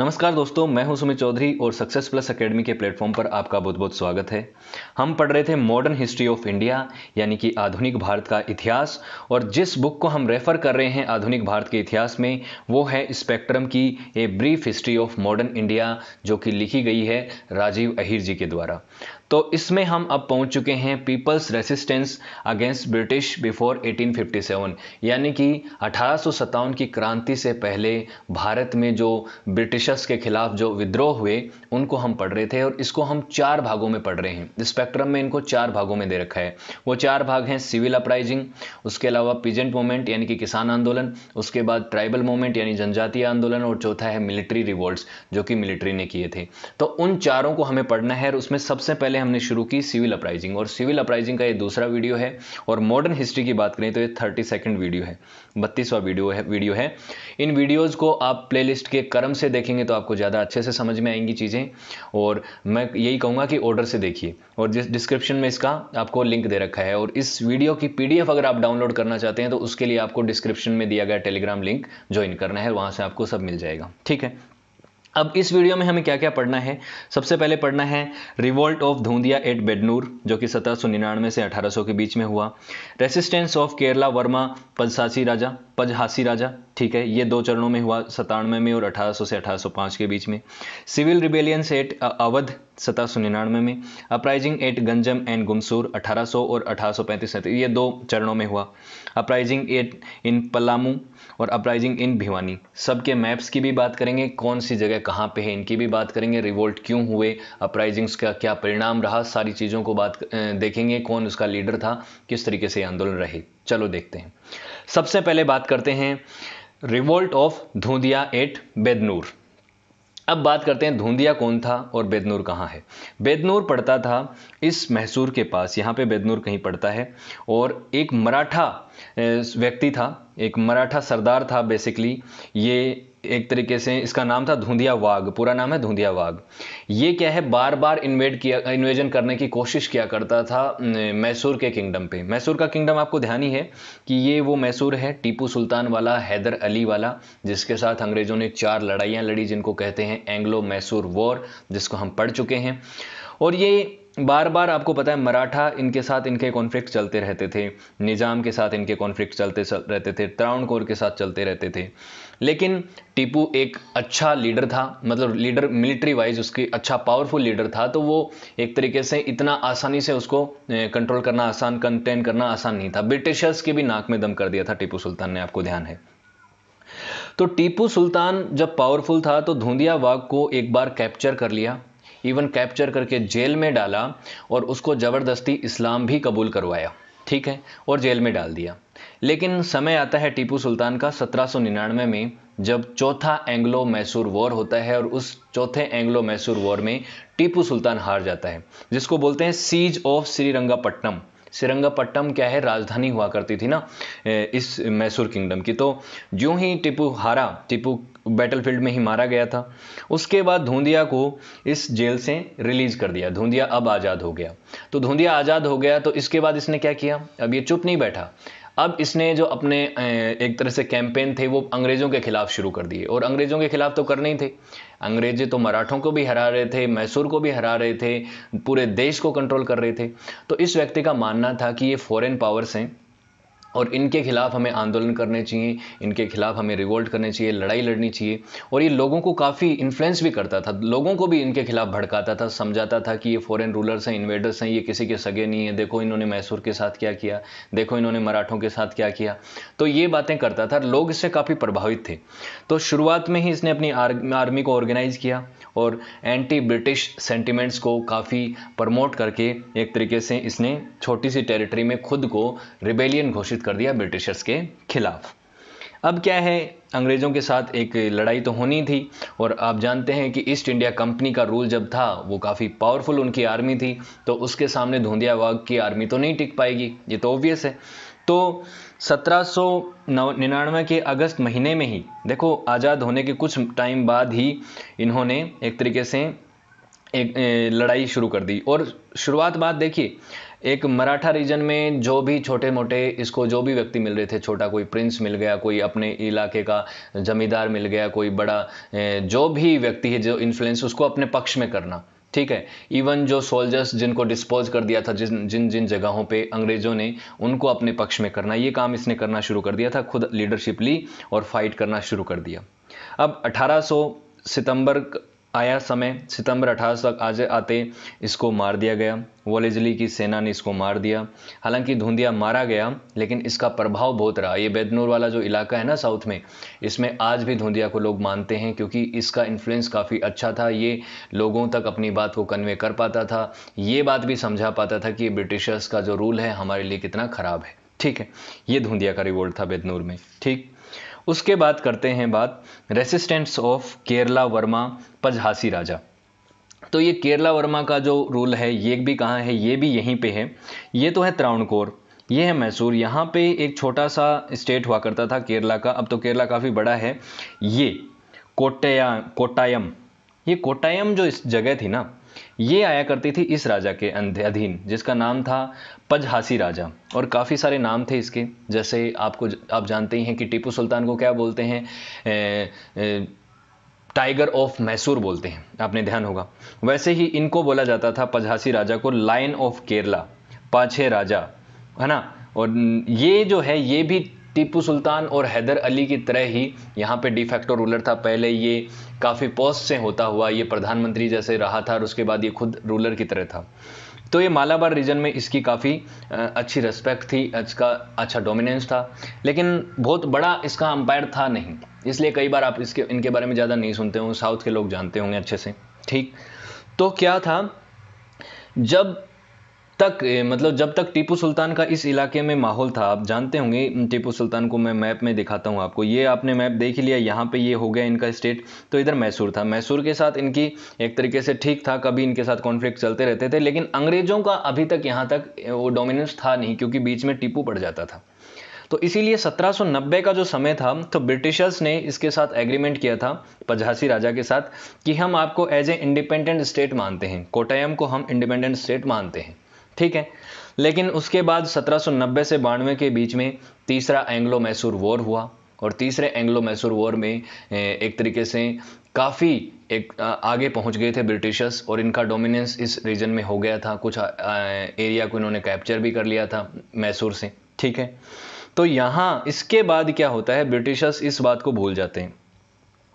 नमस्कार दोस्तों मैं हूं सुमित चौधरी और सक्सेस प्लस एकेडमी के प्लेटफॉर्म पर आपका बहुत बहुत स्वागत है हम पढ़ रहे थे मॉडर्न हिस्ट्री ऑफ इंडिया यानी कि आधुनिक भारत का इतिहास और जिस बुक को हम रेफर कर रहे हैं आधुनिक भारत के इतिहास में वो है स्पेक्ट्रम की a brief history of modern India जो कि लिखी गई है राजीव अहिर जी के द्वारा तो इसमें हम अब पहुंच चुके हैं people's resistance against British before 1857 यानी कि अठारह की क्रांति से पहले भारत में जो ब्रिटिशर्स के खिलाफ जो विद्रोह हुए उनको हम पढ़ रहे थे और इसको हम चार भागों में पढ़ रहे हैं स्पेक्ट्रम में इनको चार भागों में दे रखा है वो चार भाग हैं सिविल अपराइजिंग उसके अलावा पिजेंट मूवमेंट यानी कि किसान आंदोलन उसके बाद ट्राइबल मूवमेंट यानी जनजातीय आंदोलन और चौथा है मिलिट्री रिवॉल्ट जो कि मिलिट्री ने किए थे तो उन चारों को हमें पढ़ना है और उसमें सबसे पहले पहले हमने शुरू की सिविल अपराइजिंग और सिविल अपराइजिंग का ये दूसरा वीडियो है और मॉडर्न हिस्ट्री की बात करें तो ये थर्टी सेकेंड वीडियो है बत्तीसवा वीडियो है वीडियो है इन वीडियोज़ को आप प्लेलिस्ट के क्रम से देखेंगे तो आपको ज़्यादा अच्छे से समझ में आएंगी चीज़ें और मैं यही कहूँगा कि ऑर्डर से देखिए और जिस डिस्क्रिप्शन में इसका आपको लिंक दे रखा है और इस वीडियो की पी अगर आप डाउनलोड करना चाहते हैं तो उसके लिए आपको डिस्क्रिप्शन में दिया गया टेलीग्राम लिंक ज्वाइन करना है वहाँ से आपको सब मिल जाएगा ठीक है अब इस वीडियो में हमें क्या क्या पढ़ना है सबसे पहले पढ़ना है revolt of Dhundhia at Bednur जो कि सत्रह सौ निन्यानवे से अठारह सौ के बीच में हुआ रेसिस्टेंस ऑफ केरला वर्मा पलसासी राजा पजहासी राजा ठीक है ये दो चरणों में हुआ सतानवे में और 1800 से 1805 के बीच में सिविल रिबेलियंस एट अवध सत्रह सौ निन्यानवे में uprising at Ganjam and Gumsur 1800 और 1835 ये दो चरणों में हुआ अपराइजिंग एट इन पलामू और अपराइजिंग इन भिवानी सबके मैप्स की भी बात करेंगे कौन सी जगह कहाँ पे है इनकी भी बात करेंगे रिवोल्ट क्यों हुए अपराइजिंग्स का क्या परिणाम रहा सारी चीज़ों को बात देखेंगे कौन उसका लीडर था किस तरीके से आंदोलन रहे चलो देखते हैं सबसे पहले बात करते हैं revolt of Dhundhia at Bednur अब बात करते हैं धुंधिया कौन था और बेदनूर कहाँ है बेदनूर पड़ता था इस मैसूर के पास यहाँ पे बेदनूर कहीं पड़ता है और एक मराठा व्यक्ति था एक मराठा सरदार था बेसिकली ये एक तरीके से इसका नाम था धुंधिया वाघ पूरा नाम है धुंधिया वाघ ये क्या है बार बार इन्वेड किया इन्वेजन करने की कोशिश किया करता था मैसूर के किंगडम पे मैसूर का किंगडम आपको ध्यान ही है कि ये वो मैसूर है टीपू सुल्तान वाला हैदर अली वाला जिसके साथ अंग्रेज़ों ने चार लड़ाइयाँ लड़ी जिनको कहते हैं एंग्लो मैसूर वॉर जिसको हम पढ़ चुके हैं और ये बार बार आपको पता है मराठा इनके साथ इनके कॉन्फ्लिक्ट चलते रहते थे निज़ाम के साथ इनके कॉन्फ्लिक्ट चलते रहते थे कोर के साथ चलते रहते थे लेकिन टीपू एक अच्छा लीडर था मतलब लीडर मिलिट्री वाइज उसकी अच्छा पावरफुल लीडर था तो वो एक तरीके से इतना आसानी से उसको कंट्रोल करना आसान कंटेन करना आसान नहीं था ब्रिटिशर्स के भी नाक में दम कर दिया था टीपू सुल्तान ने आपको ध्यान है तो टीपू सुल्तान जब पावरफुल था तो धुंधिया वाग को एक बार कैप्चर कर लिया इवन कैप्चर करके जेल में डाला और उसको ज़बरदस्ती इस्लाम भी कबूल करवाया ठीक है और जेल में डाल दिया लेकिन समय आता है टीपू सुल्तान का सत्रह में जब चौथा एंग्लो मैसूर वॉर होता है और उस चौथे एंग्लो मैसूर वॉर में टीपू सुल्तान हार जाता है जिसको बोलते हैं सीज ऑफ श्रीरंगापट्टनम श्रीरंगापट्टनम क्या है राजधानी हुआ करती थी ना इस मैसूर किंगडम की तो जो ही टीपू हारा टीपू बैटलफील्ड में ही मारा गया था उसके बाद धुंधिया को इस जेल से रिलीज कर दिया धुंधिया अब आज़ाद हो गया तो धुंधिया आज़ाद हो गया तो इसके बाद इसने क्या किया अब ये चुप नहीं बैठा अब इसने जो अपने एक तरह से कैंपेन थे वो अंग्रेज़ों के ख़िलाफ़ शुरू कर दिए और अंग्रेज़ों के ख़िलाफ़ तो करने ही थे अंग्रेज़ तो मराठों को भी हरा रहे थे मैसूर को भी हरा रहे थे पूरे देश को कंट्रोल कर रहे थे तो इस व्यक्ति का मानना था कि ये फॉरेन पावर्स हैं और इनके खिलाफ़ हमें आंदोलन करने चाहिए इनके खिलाफ़ हमें रिवोल्ट करने चाहिए लड़ाई लड़नी चाहिए और ये लोगों को काफ़ी इन्फ्लुएंस भी करता था लोगों को भी इनके खिलाफ़ भड़काता था समझाता था कि ये फॉरेन रूलर्स हैं इन्वेडर्स हैं ये किसी के सगे नहीं है देखो इन्होंने मैसूर के साथ क्या किया देखो इन्होंने मराठों के साथ क्या किया तो ये बातें करता था लोग इससे काफ़ी प्रभावित थे तो शुरुआत में ही इसने अपनी आर्मी को ऑर्गेनाइज़ किया और एंटी ब्रिटिश सेंटिमेंट्स को काफ़ी प्रमोट करके एक तरीके से इसने छोटी सी टेरिटरी में खुद को रिबेलियन घोषित कर दिया ब्रिटिशर्स के खिलाफ अब क्या है अंग्रेज़ों के साथ एक लड़ाई तो होनी थी और आप जानते हैं कि ईस्ट इंडिया कंपनी का रूल जब था वो काफ़ी पावरफुल उनकी आर्मी थी तो उसके सामने वाग की आर्मी तो नहीं टिक पाएगी ये तो ऑब्वियस है तो सत्रह के अगस्त महीने में ही देखो आज़ाद होने के कुछ टाइम बाद ही इन्होंने एक तरीके से एक लड़ाई शुरू कर दी और शुरुआत बात देखिए एक मराठा रीजन में जो भी छोटे मोटे इसको जो भी व्यक्ति मिल रहे थे छोटा कोई प्रिंस मिल गया कोई अपने इलाके का जमींदार मिल गया कोई बड़ा जो भी व्यक्ति है जो इन्फ्लुएंस उसको अपने पक्ष में करना ठीक है इवन जो सोल्जर्स जिनको डिस्पोज कर दिया था जिन जिन जिन जगहों पे अंग्रेजों ने उनको अपने पक्ष में करना ये काम इसने करना शुरू कर दिया था खुद लीडरशिप ली और फाइट करना शुरू कर दिया अब 1800 सितंबर आया समय सितंबर अठारह तक आज आते इसको मार दिया गया वॉलेजली की सेना ने इसको मार दिया हालांकि धुंधिया मारा गया लेकिन इसका प्रभाव बहुत रहा ये बेदनूर वाला जो इलाका है ना साउथ में इसमें आज भी धुंधिया को लोग मानते हैं क्योंकि इसका इन्फ्लुएंस काफ़ी अच्छा था ये लोगों तक अपनी बात को कन्वे कर पाता था ये बात भी समझा पाता था कि ब्रिटिशर्स का जो रूल है हमारे लिए कितना ख़राब है ठीक है ये धुंधिया का रिवोल्ट था बेदनूर में ठीक उसके बाद करते हैं बात रेसिस्टेंट्स ऑफ केरला वर्मा पजहासी राजा तो ये केरला वर्मा का जो रूल है ये भी कहाँ है ये भी यहीं पे है ये तो है त्रावणकोर ये है मैसूर यहाँ पे एक छोटा सा स्टेट हुआ करता था केरला का अब तो केरला काफ़ी बड़ा है ये कोटया कोटायम ये कोटायम जो इस जगह थी ना ये आया करती थी इस राजा के अधीन जिसका नाम था पजहासी राजा और काफ़ी सारे नाम थे इसके जैसे आपको आप जानते ही हैं कि टीपू सुल्तान को क्या बोलते हैं uh, uh, tiger of Mysore बोलते हैं आपने ध्यान होगा वैसे ही इनको बोला जाता था पजहासी राजा को लाइन ऑफ केरला पाछे राजा है ना और ये जो है ये भी टीपू सुल्तान और हैदर अली की तरह ही यहाँ पे डिफेक्टो रूलर था पहले ये काफ़ी पोस्ट से होता हुआ ये प्रधानमंत्री जैसे रहा था और उसके बाद ये खुद रूलर की तरह था तो ये मालाबार रीजन में इसकी काफ़ी अच्छी रेस्पेक्ट थी इसका अच्छा डोमिनेंस था लेकिन बहुत बड़ा इसका अंपायर था नहीं इसलिए कई बार आप इसके इनके बारे में ज़्यादा नहीं सुनते होंगे साउथ के लोग जानते होंगे अच्छे से ठीक तो क्या था जब तक मतलब जब तक टीपू सुल्तान का इस इलाके में माहौल था आप जानते होंगे टीपू सुल्तान को मैं मैप में दिखाता हूँ आपको ये आपने मैप देख लिया यहाँ पे ये हो गया इनका स्टेट तो इधर मैसूर था मैसूर के साथ इनकी एक तरीके से ठीक था कभी इनके साथ कॉन्फ्लिक्ट चलते रहते थे लेकिन अंग्रेज़ों का अभी तक यहाँ तक वो डोमिनेंस था नहीं क्योंकि बीच में टीपू पड़ जाता था तो इसीलिए 1790 का जो समय था तो ब्रिटिशर्स ने इसके साथ एग्रीमेंट किया था पझासी राजा के साथ कि हम आपको एज ए इंडिपेंडेंट स्टेट मानते हैं कोटायम को हम इंडिपेंडेंट स्टेट मानते हैं ठीक है लेकिन उसके बाद 1790 से बानवे के बीच में तीसरा एंग्लो मैसूर वॉर हुआ और तीसरे एंग्लो मैसूर वॉर में एक तरीके से काफ़ी एक आगे पहुंच गए थे ब्रिटिशर्स और इनका डोमिनेंस इस रीजन में हो गया था कुछ एरिया को इन्होंने कैप्चर भी कर लिया था मैसूर से ठीक है तो यहाँ इसके बाद क्या होता है ब्रिटिशर्स इस बात को भूल जाते हैं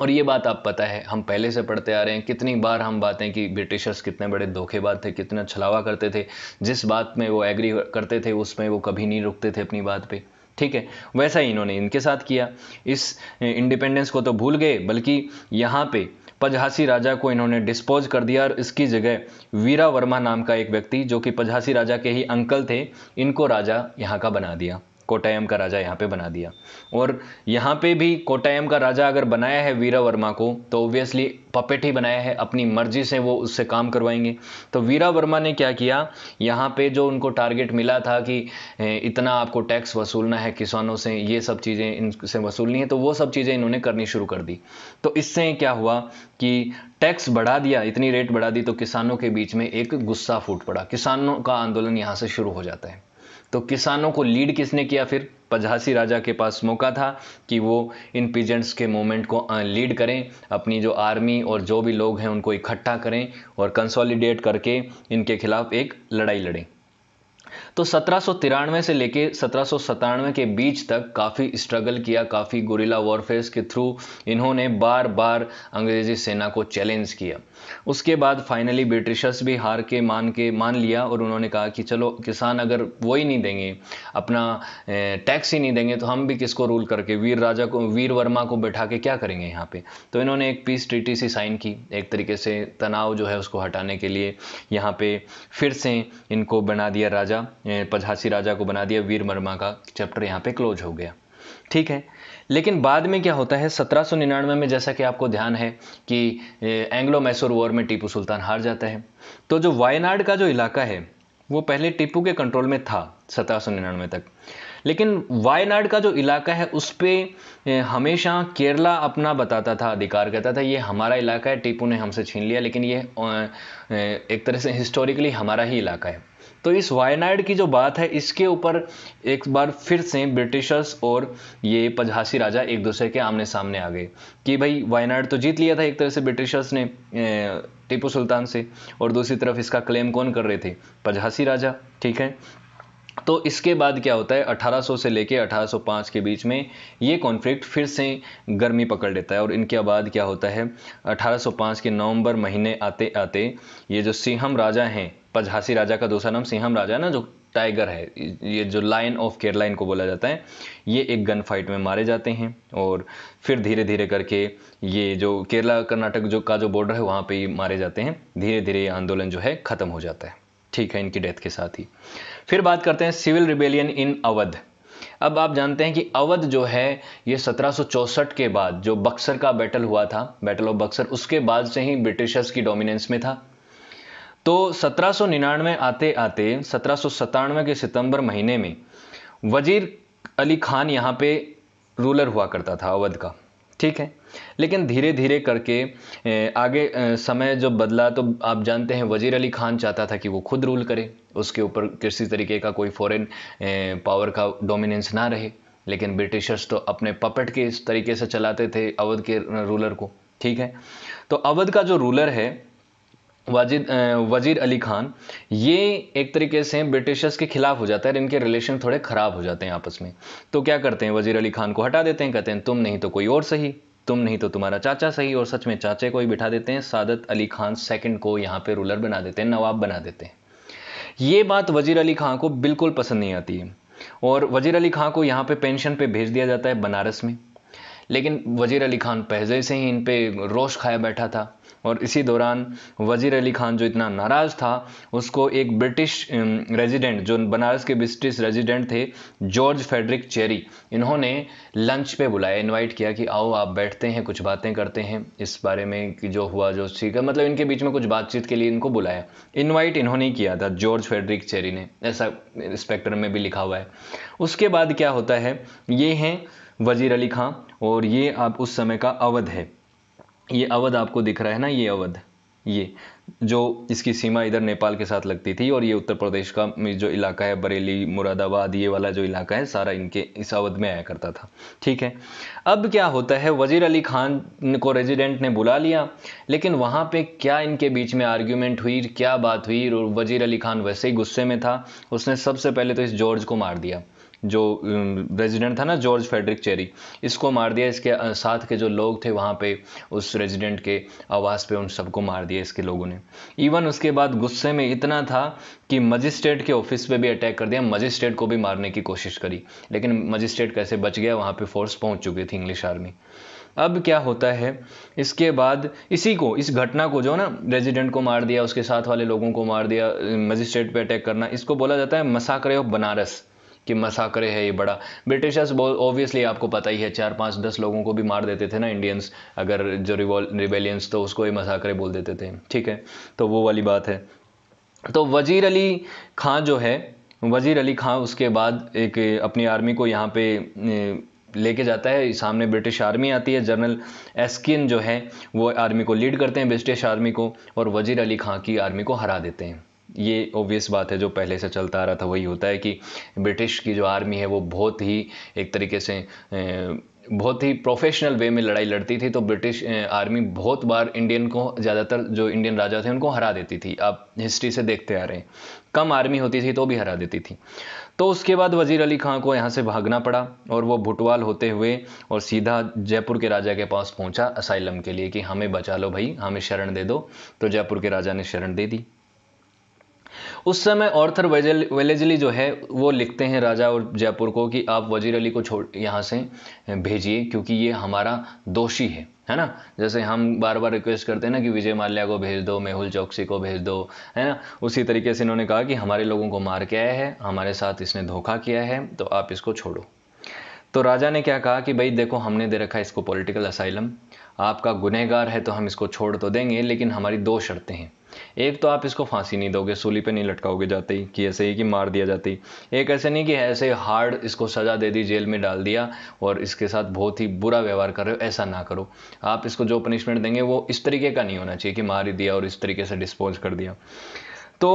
और ये बात आप पता है हम पहले से पढ़ते आ रहे हैं कितनी बार हम बातें कि ब्रिटिशर्स कितने बड़े धोखेबाज थे कितना छलावा करते थे जिस बात में वो एग्री करते थे उसमें वो कभी नहीं रुकते थे अपनी बात पे ठीक है वैसा ही इन्होंने इनके साथ किया इस इंडिपेंडेंस को तो भूल गए बल्कि यहाँ पे पजहासी राजा को इन्होंने डिस्पोज कर दिया और इसकी जगह वीरा वर्मा नाम का एक व्यक्ति जो कि पजहासी राजा के ही अंकल थे इनको राजा यहाँ का बना दिया कोटायम का राजा यहाँ पे बना दिया और यहाँ पे भी कोटायम का राजा अगर बनाया है वीरा वर्मा को तो ऑब्वियसली पपेट ही बनाया है अपनी मर्जी से वो उससे काम करवाएंगे तो वीरा वर्मा ने क्या किया यहाँ पे जो उनको टारगेट मिला था कि इतना आपको टैक्स वसूलना है किसानों से ये सब चीज़ें इनसे वसूलनी है तो वो सब चीज़ें इन्होंने करनी शुरू कर दी तो इससे क्या हुआ कि टैक्स बढ़ा दिया इतनी रेट बढ़ा दी तो किसानों के बीच में एक गुस्सा फूट पड़ा किसानों का आंदोलन यहाँ से शुरू हो जाता है तो किसानों को लीड किसने किया फिर पझासी राजा के पास मौका था कि वो इन पीजेंट्स के मूवमेंट को लीड करें अपनी जो आर्मी और जो भी लोग हैं उनको इकट्ठा करें और कंसोलिडेट करके इनके खिलाफ एक लड़ाई लड़ें तो सत्रह से लेके सत्रह के बीच तक काफ़ी स्ट्रगल किया काफ़ी गुरिला वॉरफेयर्स के थ्रू इन्होंने बार बार अंग्रेज़ी सेना को चैलेंज किया उसके बाद फाइनली ब्रिटिशर्स भी हार के मान के मान लिया और उन्होंने कहा कि चलो किसान अगर वो ही नहीं देंगे अपना टैक्स ही नहीं देंगे तो हम भी किसको रूल करके वीर राजा को वीर वर्मा को बैठा के क्या करेंगे यहाँ पे तो इन्होंने एक पीस ट्रीटी सी साइन की एक तरीके से तनाव जो है उसको हटाने के लिए यहाँ पे फिर से इनको बना दिया राजा पझासी राजा को बना दिया वीर वर्मा का चैप्टर यहाँ पे क्लोज हो गया ठीक है लेकिन बाद में क्या होता है सत्रह में जैसा कि आपको ध्यान है कि एंग्लो मैसूर वॉर में टीपू सुल्तान हार जाता है तो जो वायनाड का जो इलाका है वो पहले टीपू के कंट्रोल में था सत्रह तक लेकिन वायनाड का जो इलाका है उस पर हमेशा केरला अपना बताता था अधिकार कहता था ये हमारा इलाका है टीपू ने हमसे छीन लिया लेकिन ये एक तरह से हिस्टोरिकली हमारा ही इलाका है तो इस वायनाइड की जो बात है इसके ऊपर एक बार फिर से ब्रिटिशर्स और ये पझासी राजा एक दूसरे के आमने सामने आ गए कि भाई वायनाइड तो जीत लिया था एक तरह से ब्रिटिशर्स ने टीपू सुल्तान से और दूसरी तरफ इसका क्लेम कौन कर रहे थे पझासी राजा ठीक है तो इसके बाद क्या होता है 1800 से लेके 1805 के बीच में ये कॉन्फ्लिक्ट फिर से गर्मी पकड़ लेता है और इनके बाद क्या होता है 1805 के नवंबर महीने आते आते ये जो सिंहम राजा हैं पझासी राजा का दूसरा नाम सिंहम राजा है ना जो टाइगर है ये जो लाइन ऑफ केरला इनको बोला जाता है ये एक गन फाइट में मारे जाते हैं और फिर धीरे धीरे करके ये जो केरला कर्नाटक जो का जो बॉर्डर है वहाँ पे ये मारे जाते हैं धीरे धीरे ये आंदोलन जो है ख़त्म हो जाता है ठीक है इनकी डेथ के साथ ही फिर बात करते हैं सिविल रिबेलियन इन अवध अब आप जानते हैं कि अवध जो है ये 1764 के बाद जो बक्सर का बैटल हुआ था बैटल ऑफ बक्सर उसके बाद से ही ब्रिटिशर्स की डोमिनेंस में था तो 1799 आते आते सत्रह के सितंबर महीने में वजीर अली खान यहाँ पे रूलर हुआ करता था अवध का ठीक है लेकिन धीरे धीरे करके आगे समय जब बदला तो आप जानते हैं वजीर अली खान चाहता था कि वो खुद रूल करे उसके ऊपर किसी तरीके का कोई फॉरेन पावर का डोमिनेंस ना रहे लेकिन ब्रिटिशर्स तो अपने पपेट के इस तरीके से चलाते थे अवध के रूलर को ठीक है तो अवध का जो रूलर है वजीद वजीर अली खान ये एक तरीके से ब्रिटिशर्स के खिलाफ हो जाता है इनके रिलेशन थोड़े ख़राब हो जाते हैं आपस में तो क्या करते हैं वजीर अली खान को हटा देते हैं कहते हैं तुम नहीं तो कोई और सही तुम नहीं तो तुम्हारा चाचा सही और सच में चाचे को ही बिठा देते हैं सादत अली खान सेकंड को यहाँ पे रूलर बना देते हैं नवाब बना देते हैं ये बात वजीर अली खां को बिल्कुल पसंद नहीं आती है और वजीर अली खां को यहाँ पे पेंशन पे भेज दिया जाता है बनारस में लेकिन वजीर अली खान पहले से ही इन पर रोश खाया बैठा था और इसी दौरान वज़ीर अली ख़ान जो इतना नाराज़ था उसको एक ब्रिटिश रेजिडेंट जो बनारस के ब्रिटिश रेजिडेंट थे जॉर्ज फेडरिक चेरी इन्होंने लंच पे बुलाया इनवाइट किया कि आओ आप बैठते हैं कुछ बातें करते हैं इस बारे में कि जो हुआ जो ठीक है मतलब इनके बीच में कुछ बातचीत के लिए इनको बुलाया इन्वाइट इन्होंने किया था जॉर्ज फेडरिक चेरी ने ऐसा स्पेक्टर में भी लिखा हुआ है उसके बाद क्या होता है ये हैं वज़ीर अली खां और ये आप उस समय का अवध है ये अवध आपको दिख रहा है ना ये अवध ये जो इसकी सीमा इधर नेपाल के साथ लगती थी और ये उत्तर प्रदेश का जो इलाका है बरेली मुरादाबाद ये वाला जो इलाका है सारा इनके इस अवध में आया करता था ठीक है अब क्या होता है वज़ीर अली खान को रेजिडेंट ने बुला लिया लेकिन वहाँ पे क्या इनके बीच में आर्ग्यूमेंट हुई क्या बात हुई और वज़ीर अली खान वैसे ही गुस्से में था उसने सबसे पहले तो इस जॉर्ज को मार दिया जो रेजिडेंट था ना जॉर्ज फेडरिक चेरी इसको मार दिया इसके साथ के जो लोग थे वहाँ पे उस रेजिडेंट के आवास पे उन सबको मार दिया इसके लोगों ने इवन उसके बाद गुस्से में इतना था कि मजिस्ट्रेट के ऑफिस पे भी अटैक कर दिया मजिस्ट्रेट को भी मारने की कोशिश करी लेकिन मजिस्ट्रेट कैसे बच गया वहाँ पे फोर्स पहुँच चुकी थी इंग्लिश आर्मी अब क्या होता है इसके बाद इसी को इस घटना को जो ना रेजिडेंट को मार दिया उसके साथ वाले लोगों को मार दिया मजिस्ट्रेट पे अटैक करना इसको बोला जाता है मसाकरे ऑफ बनारस कि मसाकरे है ये बड़ा ब्रिटिशर्स ऑब्वियसली आपको पता ही है चार पाँच दस लोगों को भी मार देते थे ना इंडियंस अगर जो रिवेलियंस तो उसको ही मसाकरे बोल देते थे ठीक है तो वो वाली बात है तो वजीर अली खां जो है वजीर अली खां उसके बाद एक अपनी आर्मी को यहाँ पे लेके जाता है सामने ब्रिटिश आर्मी आती है जनरल एस्किन जो है वो आर्मी को लीड करते हैं ब्रिटिश आर्मी को और वजीर अली खां की आर्मी को हरा देते हैं ये ओबियस बात है जो पहले से चलता आ रहा था वही होता है कि ब्रिटिश की जो आर्मी है वो बहुत ही एक तरीके से बहुत ही प्रोफेशनल वे में लड़ाई लड़ती थी तो ब्रिटिश आर्मी बहुत बार इंडियन को ज़्यादातर जो इंडियन राजा थे उनको हरा देती थी आप हिस्ट्री से देखते आ रहे हैं कम आर्मी होती थी तो भी हरा देती थी तो उसके बाद वजीर अली खां को यहाँ से भागना पड़ा और वो भुटवाल होते हुए और सीधा जयपुर के राजा के पास पहुँचा असाइलम के लिए कि हमें बचा लो भाई हमें शरण दे दो तो जयपुर के राजा ने शरण दे दी उस समय ऑर्थर वेलेजली जो है वो लिखते हैं राजा और जयपुर को कि आप वजीर अली को छोड़ यहाँ से भेजिए क्योंकि ये हमारा दोषी है है ना जैसे हम बार बार रिक्वेस्ट करते हैं ना कि विजय माल्या को भेज दो मेहुल चौकसी को भेज दो है ना उसी तरीके से इन्होंने कहा कि हमारे लोगों को मार के आया है हमारे साथ इसने धोखा किया है तो आप इसको छोड़ो तो राजा ने क्या कहा कि भाई देखो हमने दे रखा इसको पॉलिटिकल असाइलम आपका गुनहगार है तो हम इसको छोड़ तो देंगे लेकिन हमारी दो शर्तें हैं एक तो आप इसको फांसी नहीं दोगे सूली पे नहीं लटकाओगे जाते ही कि ऐसे ही कि मार दिया जाते ही एक ऐसे नहीं कि ऐसे हार्ड इसको सज़ा दे दी जेल में डाल दिया और इसके साथ बहुत ही बुरा व्यवहार कर रहे हो ऐसा ना करो आप इसको जो पनिशमेंट देंगे वो इस तरीके का नहीं होना चाहिए कि मार ही दिया और इस तरीके से डिस्पोज कर दिया तो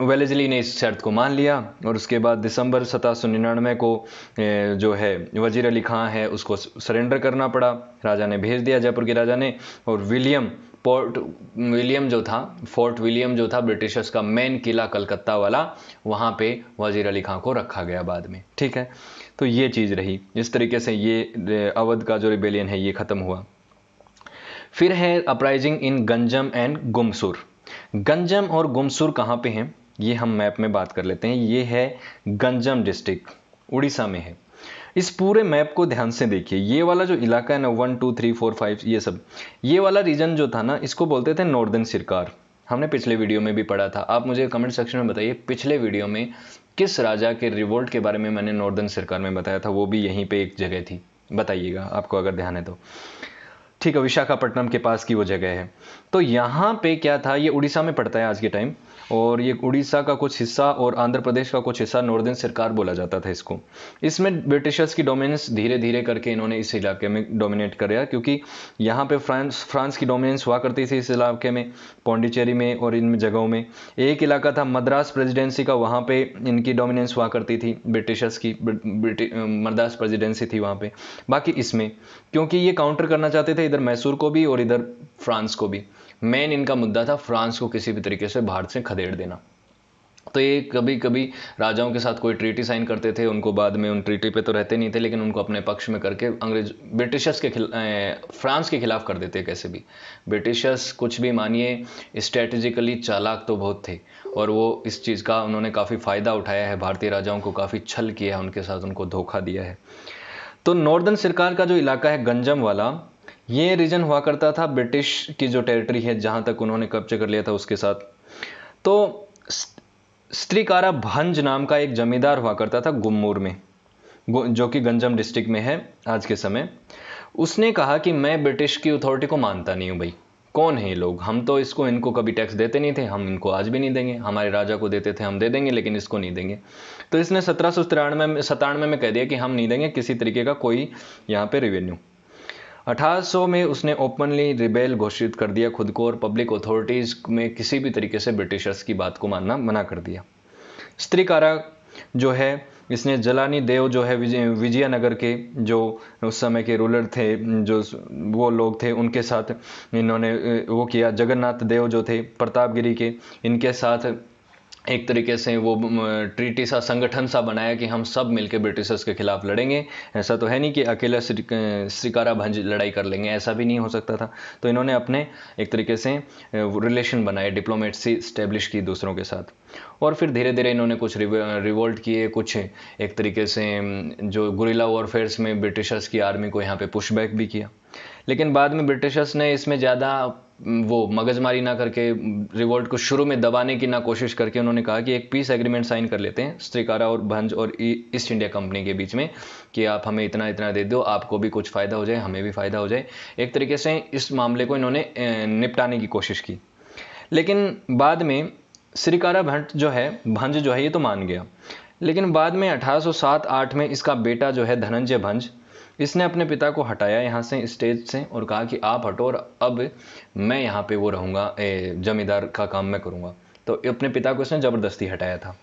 वेलेजली ने इस शर्त को मान लिया और उसके बाद दिसंबर सत्रह सौ निन्यानवे को जो है वजीर अली खां है उसको सरेंडर करना पड़ा राजा ने भेज दिया जयपुर के राजा ने और विलियम पोर्ट विलियम जो था फोर्ट विलियम जो था ब्रिटिशर्स का मेन किला कलकत्ता वाला वहाँ पे वजीर अली खां को रखा गया बाद में ठीक है तो ये चीज़ रही इस तरीके से ये अवध का जो रिबेलियन है ये ख़त्म हुआ फिर है uprising in Ganjam and Gumsur Ganjam और गुमसुर कहाँ पे हैं ये हम मैप में बात कर लेते हैं ये है गंजम डिस्ट्रिक्ट उड़ीसा में है इस पूरे मैप को ध्यान से देखिए ये वाला जो इलाका है ना one two three four five ये सब ये वाला रीजन जो था ना इसको बोलते थे नॉर्दर्न सिरकार हमने पिछले वीडियो में भी पढ़ा था आप मुझे कमेंट सेक्शन में बताइए पिछले वीडियो में किस राजा के रिवोल्ट के बारे में मैंने नॉर्दर्न सरकार में बताया था वो भी यहीं पे एक जगह थी बताइएगा आपको अगर ध्यान है तो ठीक है विशाखापट्टनम के पास की वो जगह है तो यहाँ पे क्या था ये उड़ीसा में पड़ता है आज के टाइम और ये उड़ीसा का कुछ हिस्सा और आंध्र प्रदेश का कुछ हिस्सा नॉर्दर्न सरकार बोला जाता था इसको इसमें ब्रिटिशर्स की डोमिनेंस धीरे धीरे करके इन्होंने इस इलाके में डोमिनेट कराया क्योंकि यहाँ पे फ्रांस फ्रांस की डोमिनेंस हुआ करती थी इस इलाके में पौंडीचेरी में और इन जगहों में एक इलाका था मद्रास प्रेजिडेंसी का वहाँ पर इनकी डोमिनेंस हुआ करती थी ब्रिटिशर्स की मद्रास प्रेजिडेंसी थी वहाँ पर बाकी इसमें क्योंकि ये काउंटर करना चाहते थे इधर मैसूर को भी और इधर फ्रांस को भी मेन इनका मुद्दा था फ्रांस को किसी भी तरीके से भारत से खदेड़ देना तो ये कभी कभी राजाओं के साथ कोई ट्रीटी साइन करते थे उनको बाद में उन ट्रीटी पे तो रहते नहीं थे लेकिन उनको अपने पक्ष में करके अंग्रेज ब्रिटिशर्स के खिला फ्रांस के खिलाफ कर देते कैसे भी ब्रिटिशर्स कुछ भी मानिए स्ट्रेटजिकली चालाक तो बहुत थे और वो इस चीज़ का उन्होंने काफ़ी फ़ायदा उठाया है भारतीय राजाओं को काफ़ी छल किया है उनके साथ उनको धोखा दिया है तो नॉर्दर्न सरकार का जो इलाका है गंजम वाला ये रीजन हुआ करता था ब्रिटिश की जो टेरिटरी है जहां तक उन्होंने कब्जे कर लिया था उसके साथ तो स्त्रीकारा भंज नाम का एक जमींदार हुआ करता था गुम्मूर में जो कि गंजम डिस्ट्रिक्ट में है आज के समय उसने कहा कि मैं ब्रिटिश की अथॉरिटी को मानता नहीं हूँ भाई कौन है ये लोग हम तो इसको इनको कभी टैक्स देते नहीं थे हम इनको आज भी नहीं देंगे हमारे राजा को देते थे हम दे देंगे लेकिन इसको नहीं देंगे तो इसने सत्रह सौ तिरानवे में सतानवे में कह दिया कि हम नहीं देंगे किसी तरीके का कोई यहाँ पे रेवेन्यू 1800 में उसने ओपनली रिबेल घोषित कर दिया खुद को और पब्लिक अथॉरिटीज़ में किसी भी तरीके से ब्रिटिशर्स की बात को मानना मना कर दिया स्त्री कारा जो है इसने जलानी देव जो है विजय विजयनगर के जो उस समय के रूलर थे जो वो लोग थे उनके साथ इन्होंने वो किया जगन्नाथ देव जो थे प्रतापगिरी के इनके साथ एक तरीके से वो ट्रीटी सा संगठन सा बनाया कि हम सब मिलकर ब्रिटिशर्स के खिलाफ लड़ेंगे ऐसा तो है नहीं कि अकेला श्रीकारा भंज लड़ाई कर लेंगे ऐसा भी नहीं हो सकता था तो इन्होंने अपने एक तरीके से रिलेशन बनाए डिप्लोमेटसी स्टैब्लिश की दूसरों के साथ और फिर धीरे धीरे इन्होंने कुछ रिवोल्ट किए कुछ एक तरीके से जो गुरिला वॉरफेयर्स में ब्रिटिशर्स की आर्मी को यहाँ पे पुशबैक भी किया लेकिन बाद में ब्रिटिशर्स ने इसमें ज़्यादा वो मगजमारी ना करके रिवोल्ट को शुरू में दबाने की ना कोशिश करके उन्होंने कहा कि एक पीस एग्रीमेंट साइन कर लेते हैं स्त्रिकारा और भंज और ईस्ट इंडिया कंपनी के बीच में कि आप हमें इतना इतना दे दो आपको भी कुछ फ़ायदा हो जाए हमें भी फ़ायदा हो जाए एक तरीके से इस मामले को इन्होंने निपटाने की कोशिश की लेकिन बाद में श्रीकारा भट्ट जो है भंज जो है ये तो मान गया लेकिन बाद में 1807-8 में इसका बेटा जो है धनंजय भंज इसने अपने पिता को हटाया यहाँ से स्टेज से और कहा कि आप हटो और अब मैं यहाँ पे वो रहूँगा जमींदार का काम मैं करूँगा तो अपने पिता को इसने ज़बरदस्ती हटाया था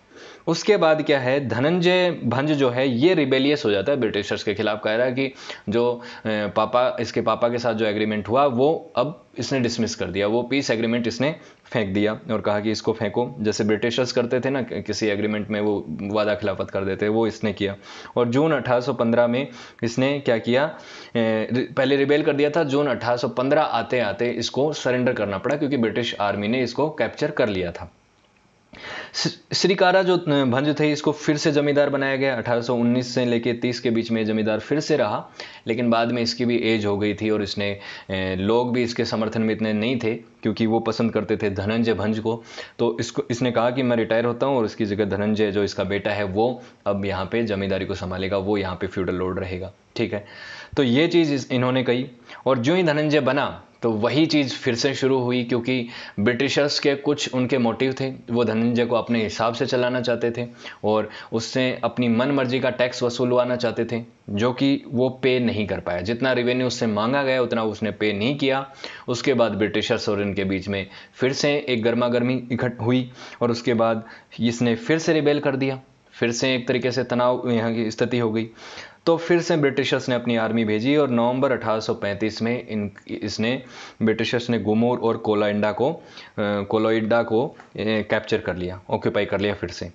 उसके बाद क्या है धनंजय भंज जो है ये रिबेलियस हो जाता है ब्रिटिशर्स के खिलाफ कह रहा है कि जो पापा इसके पापा के साथ जो एग्रीमेंट हुआ वो अब इसने डिसमिस कर दिया वो पीस एग्रीमेंट इसने फेंक दिया और कहा कि इसको फेंको जैसे ब्रिटिशर्स करते थे ना किसी एग्रीमेंट में वो वादा खिलाफत कर देते वो इसने किया और जून 1815 में इसने क्या किया पहले रिबेल कर दिया था जून 1815 आते आते इसको सरेंडर करना पड़ा क्योंकि ब्रिटिश आर्मी ने इसको कैप्चर कर लिया था श्रीकारा जो भंज थे इसको फिर से जमींदार बनाया गया 1819 से लेकर 30 के बीच में जमींदार फिर से रहा लेकिन बाद में इसकी भी एज हो गई थी और इसने लोग भी इसके समर्थन में इतने नहीं थे क्योंकि वो पसंद करते थे धनंजय भंज को तो इसको इसने कहा कि मैं रिटायर होता हूँ और इसकी जगह धनंजय जो इसका बेटा है वो अब यहाँ पे जमींदारी को संभालेगा वो यहाँ पर फ्यूडल लोड रहेगा ठीक है तो ये चीज़ इन्होंने कही और जो ही धनंजय बना तो वही चीज़ फिर से शुरू हुई क्योंकि ब्रिटिशर्स के कुछ उनके मोटिव थे वो धनंजय को अपने हिसाब से चलाना चाहते थे और उससे अपनी मन मर्जी का टैक्स वसूलवाना चाहते थे जो कि वो पे नहीं कर पाया जितना रिवेन्यू उससे मांगा गया उतना उसने पे नहीं किया उसके बाद ब्रिटिशर्स और इनके बीच में फिर से एक गर्मा गर्मी इकट्ठ हुई और उसके बाद इसने फिर से रिबेल कर दिया फिर से एक तरीके से तनाव यहाँ की स्थिति हो गई तो फिर से ब्रिटिशर्स ने अपनी आर्मी भेजी और नवंबर 1835 में इन इसने ब्रिटिशर्स ने गुमोर और कोलाइंडा को कोलोइडा को कैप्चर कर लिया ऑक्यूपाई कर लिया फिर से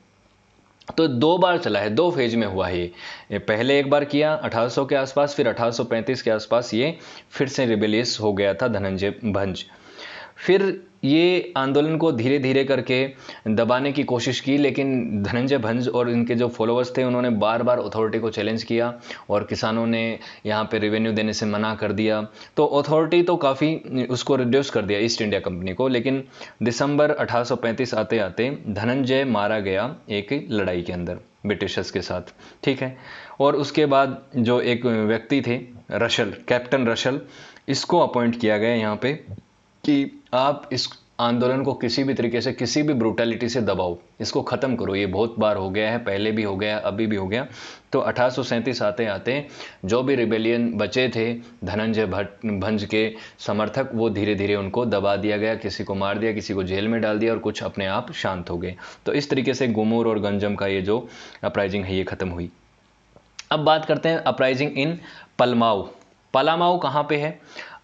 तो दो बार चला है दो फेज में हुआ है ये पहले एक बार किया 1800 के आसपास फिर 1835 के आसपास ये फिर से रिबेलियस हो गया था धनंजय भंज फिर ये आंदोलन को धीरे धीरे करके दबाने की कोशिश की लेकिन धनंजय भंज और इनके जो फॉलोअर्स थे उन्होंने बार बार अथॉरिटी को चैलेंज किया और किसानों ने यहाँ पे रेवेन्यू देने से मना कर दिया तो अथॉरिटी तो काफ़ी उसको रिड्यूस कर दिया ईस्ट इंडिया कंपनी को लेकिन दिसंबर 1835 आते आते धनंजय मारा गया एक लड़ाई के अंदर ब्रिटिशर्स के साथ ठीक है और उसके बाद जो एक व्यक्ति थे रशल कैप्टन रशल इसको अपॉइंट किया गया यहाँ पे कि आप इस आंदोलन को किसी भी तरीके से किसी भी ब्रूटैलिटी से दबाओ इसको ख़त्म करो ये बहुत बार हो गया है पहले भी हो गया अभी भी हो गया तो अठारह आते आते जो भी रिबेलियन बचे थे धनंजय भट्ट भंज के समर्थक वो धीरे धीरे उनको दबा दिया गया किसी को मार दिया किसी को जेल में डाल दिया और कुछ अपने आप शांत हो गए तो इस तरीके से गुमूर और गंजम का ये जो अपराइजिंग है ये ख़त्म हुई अब बात करते हैं अपराइजिंग इन पलमाऊ पलामाऊ कहाँ पे है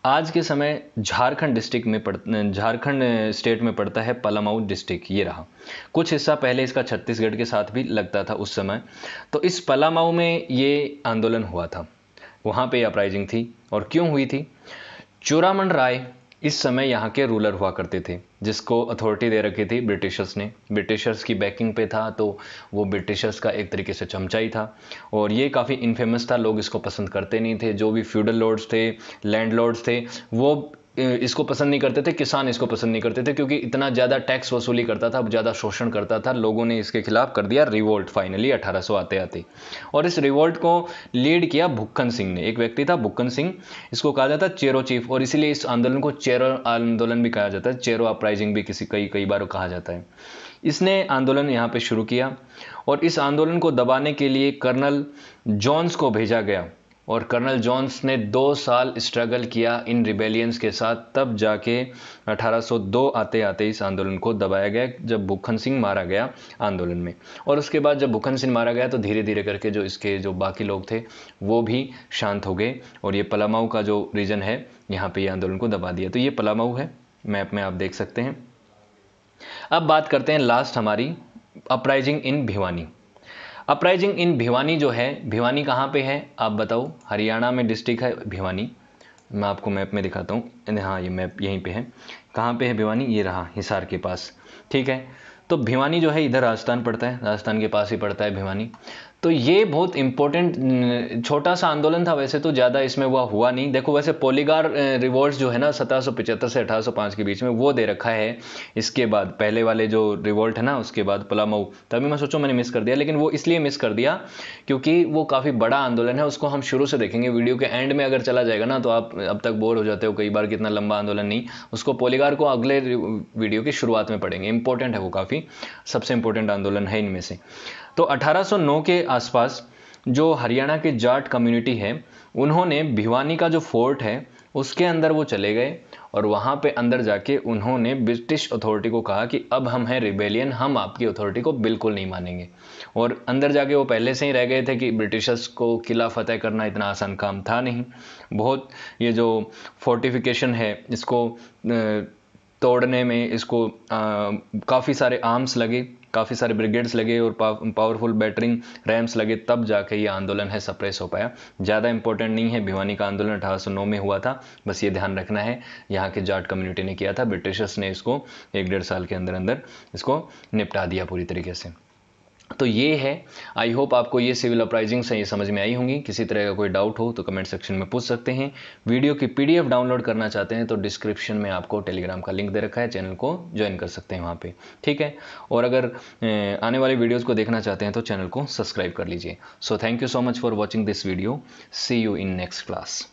आज के समय झारखंड डिस्ट्रिक्ट में पड़ झारखंड स्टेट में पड़ता है पलामाऊ डिस्ट्रिक्ट ये रहा कुछ हिस्सा पहले इसका छत्तीसगढ़ के साथ भी लगता था उस समय तो इस पलामाऊ में ये आंदोलन हुआ था वहाँ पे अपराइजिंग थी और क्यों हुई थी चोरामन राय इस समय यहाँ के रूलर हुआ करते थे जिसको अथॉरिटी दे रखी थी ब्रिटिशर्स ने ब्रिटिशर्स की बैकिंग पे था तो वो ब्रिटिशर्स का एक तरीके से चमचा ही था और ये काफ़ी इनफेमस था लोग इसको पसंद करते नहीं थे जो भी फ्यूडल लॉर्ड्स थे लैंड लॉर्ड्स थे वो इसको पसंद नहीं करते थे किसान इसको पसंद नहीं करते थे क्योंकि इतना ज़्यादा टैक्स वसूली करता था ज़्यादा शोषण करता था लोगों ने इसके खिलाफ कर दिया रिवोल्ट फाइनली 1800 आते आते और इस रिवोल्ट को लीड किया भुक्कन सिंह ने एक व्यक्ति था भुक्कन सिंह इसको कहा जाता है चेरो चीफ और इसीलिए इस आंदोलन को चेरो आंदोलन भी कहा जाता है चेरो अपराइजिंग भी किसी कई कई बार कहा जाता है इसने आंदोलन यहाँ पर शुरू किया और इस आंदोलन को दबाने के लिए कर्नल जॉन्स को भेजा गया और कर्नल जॉन्स ने दो साल स्ट्रगल किया इन रिबेलियंस के साथ तब जाके 1802 आते आते इस आंदोलन को दबाया गया जब भूखन सिंह मारा गया आंदोलन में और उसके बाद जब भूखन सिंह मारा गया तो धीरे धीरे करके जो इसके जो बाकी लोग थे वो भी शांत हो गए और ये पलामाऊ का जो रीजन है यहाँ पे ये आंदोलन को दबा दिया तो ये पलामाऊ है मैप में आप देख सकते हैं अब बात करते हैं लास्ट हमारी uprising in Bhiwani uprising in Bhiwani जो है भिवानी कहाँ पे है आप बताओ हरियाणा में डिस्ट्रिक्ट है भिवानी मैं आपको मैप में दिखाता हूँ हाँ ये मैप यहीं पे है कहाँ पे है भिवानी ये रहा हिसार के पास ठीक है तो भिवानी जो है इधर राजस्थान पड़ता है राजस्थान के पास ही पड़ता है भिवानी तो ये बहुत इंपॉर्टेंट छोटा सा आंदोलन था वैसे तो ज़्यादा इसमें वह हुआ नहीं देखो वैसे पोलीगार रिवॉल्ट जो है ना सत्रह से अठारह के बीच में वो दे रखा है इसके बाद पहले वाले जो रिवॉल्ट है ना उसके बाद पुलामऊ तभी मैं सोचूँ मैंने मिस कर दिया लेकिन वो इसलिए मिस कर दिया क्योंकि वो काफ़ी बड़ा आंदोलन है उसको हम शुरू से देखेंगे वीडियो के एंड में अगर चला जाएगा ना तो आप अब तक बोर हो जाते हो कई बार कितना लंबा आंदोलन नहीं उसको पोलीगार को अगले वीडियो की शुरुआत में पढ़ेंगे इंपॉर्टेंट है वो काफ़ी सबसे इंपॉर्टेंट आंदोलन है इनमें से तो 1809 के आसपास जो हरियाणा के जाट कम्युनिटी है उन्होंने भिवानी का जो फोर्ट है उसके अंदर वो चले गए और वहाँ पे अंदर जाके उन्होंने ब्रिटिश अथॉरिटी को कहा कि अब हम हैं रिबेलियन हम आपकी अथॉरिटी को बिल्कुल नहीं मानेंगे और अंदर जाके वो पहले से ही रह गए थे कि ब्रिटिशर्स को किला फतेह करना इतना आसान काम था नहीं बहुत ये जो फोर्टिफिकेशन है इसको तोड़ने में इसको काफ़ी सारे आर्म्स लगे काफ़ी सारे ब्रिगेड्स लगे और पावरफुल बैटरिंग रैम्स लगे तब जाके ये आंदोलन है सप्रेस हो पाया ज़्यादा इंपॉर्टेंट नहीं है भिवानी का आंदोलन 1809 में हुआ था बस ये ध्यान रखना है यहाँ के जाट कम्युनिटी ने किया था ब्रिटिशर्स ने इसको एक डेढ़ साल के अंदर अंदर इसको निपटा दिया पूरी तरीके से तो ये है आई होप आपको ये सिविल अपराइजिंग सही समझ में आई होंगी किसी तरह का कोई डाउट हो तो कमेंट सेक्शन में पूछ सकते हैं वीडियो की पीडीएफ डाउनलोड करना चाहते हैं तो डिस्क्रिप्शन में आपको टेलीग्राम का लिंक दे रखा है चैनल को ज्वाइन कर सकते हैं वहाँ पे ठीक है और अगर आने वाले वीडियोज़ को देखना चाहते हैं तो चैनल को सब्सक्राइब कर लीजिए so thank you so much for watching this video see you in next class